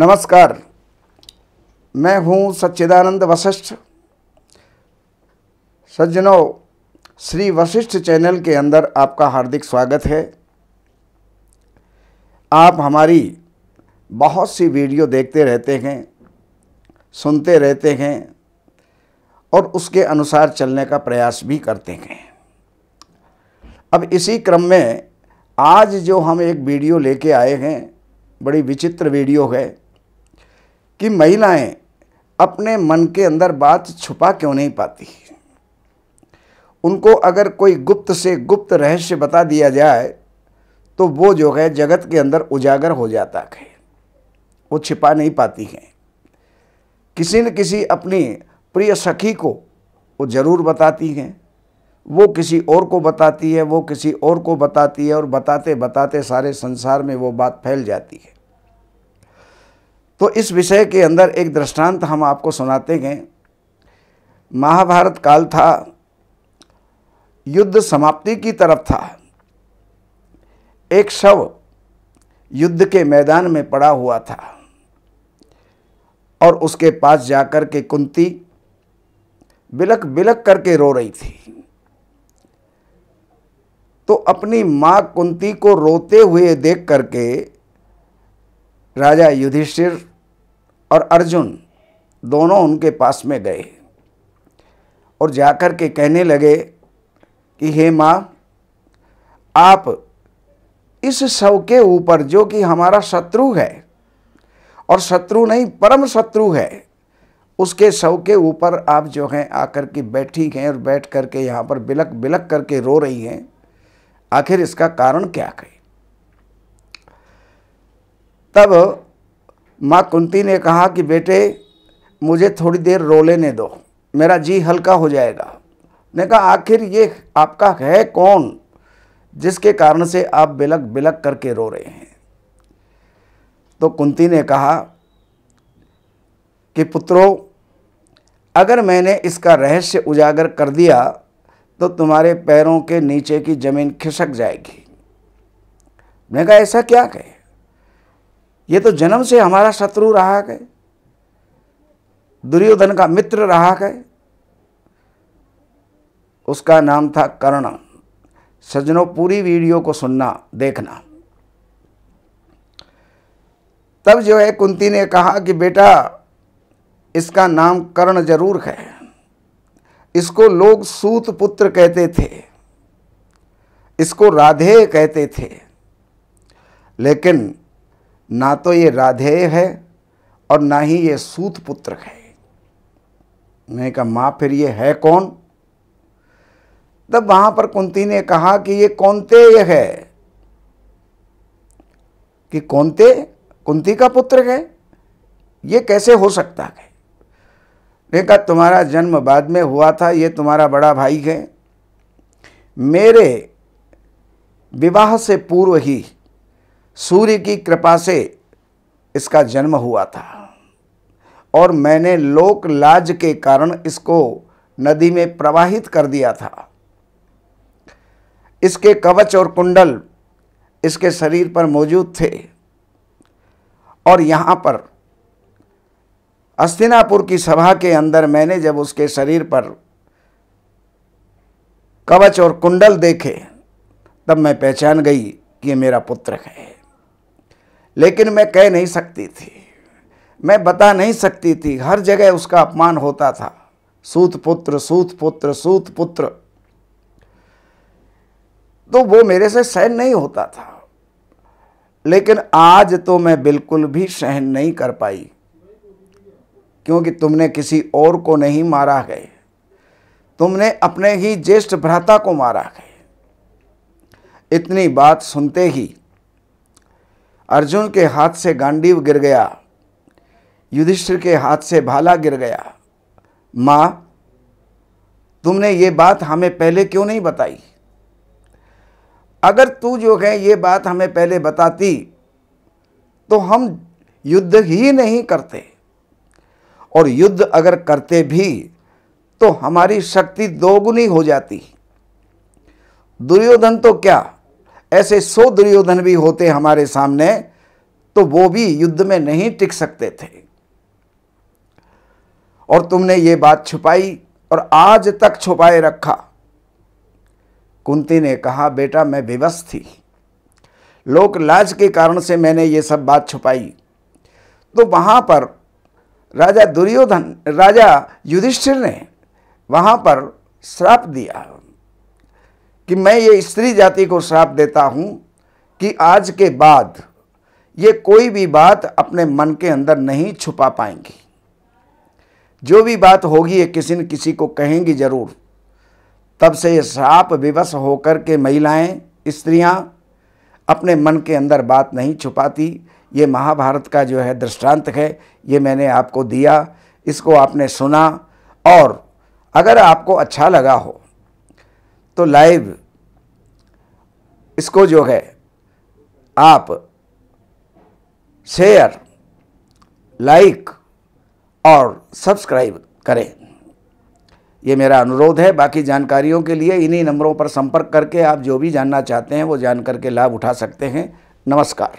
नमस्कार मैं हूं सच्चिदानंद वशिष्ठ सज्जनों श्री वशिष्ठ चैनल के अंदर आपका हार्दिक स्वागत है आप हमारी बहुत सी वीडियो देखते रहते हैं सुनते रहते हैं और उसके अनुसार चलने का प्रयास भी करते हैं अब इसी क्रम में आज जो हम एक वीडियो लेके आए हैं बड़ी विचित्र वीडियो है कि महिलाएं अपने मन के अंदर बात छुपा क्यों नहीं पाती उनको अगर कोई गुप्त से गुप्त रहस्य बता दिया जाए तो वो जो है जगत के अंदर उजागर हो जाता है वो छिपा नहीं पाती हैं किसी न किसी अपनी प्रिय सखी को वो ज़रूर बताती हैं वो किसी और को बताती है वो किसी और को बताती है और बताते बताते सारे संसार में वो बात फैल जाती है तो इस विषय के अंदर एक दृष्टांत हम आपको सुनाते हैं महाभारत काल था युद्ध समाप्ति की तरफ था एक शव युद्ध के मैदान में पड़ा हुआ था और उसके पास जाकर के कुंती बिलक बिलक करके रो रही थी तो अपनी मां कुंती को रोते हुए देख करके राजा युधिष्ठिर और अर्जुन दोनों उनके पास में गए और जाकर के कहने लगे कि हे माँ आप इस शव के ऊपर जो कि हमारा शत्रु है और शत्रु नहीं परम शत्रु है उसके शव के ऊपर आप जो हैं आकर के बैठी हैं और बैठ करके यहाँ पर बिलक बिलक करके रो रही हैं आखिर इसका कारण क्या है तब माँ कुंती ने कहा कि बेटे मुझे थोड़ी देर रो लेने दो मेरा जी हल्का हो जाएगा ने कहा आखिर ये आपका है कौन जिसके कारण से आप बिलक बिलक करके रो रहे हैं तो कुंती ने कहा कि पुत्रो अगर मैंने इसका रहस्य उजागर कर दिया तो तुम्हारे पैरों के नीचे की ज़मीन खिसक जाएगी मैंने कहा ऐसा क्या कहे ये तो जन्म से हमारा शत्रु रहा है दुर्योधन का मित्र रहा है उसका नाम था कर्ण सजनों पूरी वीडियो को सुनना देखना तब जो है कुंती ने कहा कि बेटा इसका नाम कर्ण जरूर है इसको लोग सूत पुत्र कहते थे इसको राधे कहते थे लेकिन ना तो ये राधेय है और ना ही ये सूत पुत्र है मैंने कहा माँ फिर ये है कौन तब वहां पर कुंती ने कहा कि ये कौनतेय है कि कौनते कुंती का पुत्र है ये कैसे हो सकता है कहा तुम्हारा जन्म बाद में हुआ था ये तुम्हारा बड़ा भाई है मेरे विवाह से पूर्व ही सूर्य की कृपा से इसका जन्म हुआ था और मैंने लोक लाज के कारण इसको नदी में प्रवाहित कर दिया था इसके कवच और कुंडल इसके शरीर पर मौजूद थे और यहाँ पर अस्तिनापुर की सभा के अंदर मैंने जब उसके शरीर पर कवच और कुंडल देखे तब मैं पहचान गई कि ये मेरा पुत्र है लेकिन मैं कह नहीं सकती थी मैं बता नहीं सकती थी हर जगह उसका अपमान होता था सूत पुत्र सूत पुत्र सूत पुत्र तो वो मेरे से सहन नहीं होता था लेकिन आज तो मैं बिल्कुल भी सहन नहीं कर पाई क्योंकि तुमने किसी और को नहीं मारा गए तुमने अपने ही ज्येष्ठ भ्राता को मारा गए इतनी बात सुनते ही अर्जुन के हाथ से गांडीव गिर गया युधिष्ठिर के हाथ से भाला गिर गया माँ तुमने ये बात हमें पहले क्यों नहीं बताई अगर तू जो है ये बात हमें पहले बताती तो हम युद्ध ही नहीं करते और युद्ध अगर करते भी तो हमारी शक्ति दोगुनी हो जाती दुर्योधन तो क्या ऐसे सौ दुर्योधन भी होते हमारे सामने तो वो भी युद्ध में नहीं टिक सकते थे और तुमने ये बात छुपाई और आज तक छुपाए रखा कुंती ने कहा बेटा मैं विवश थी लोक लाज के कारण से मैंने ये सब बात छुपाई तो वहां पर राजा दुर्योधन राजा युधिष्ठिर ने वहां पर श्राप दिया कि मैं ये स्त्री जाति को श्राप देता हूँ कि आज के बाद ये कोई भी बात अपने मन के अंदर नहीं छुपा पाएंगी जो भी बात होगी ये किसी न किसी को कहेंगी ज़रूर तब से ये श्राप विवश होकर के महिलाएं स्त्रियां अपने मन के अंदर बात नहीं छुपाती ये महाभारत का जो है दृष्टांत है ये मैंने आपको दिया इसको आपने सुना और अगर आपको अच्छा लगा हो तो लाइव इसको जो है आप शेयर लाइक और सब्सक्राइब करें ये मेरा अनुरोध है बाकी जानकारियों के लिए इन्हीं नंबरों पर संपर्क करके आप जो भी जानना चाहते हैं वो जान करके लाभ उठा सकते हैं नमस्कार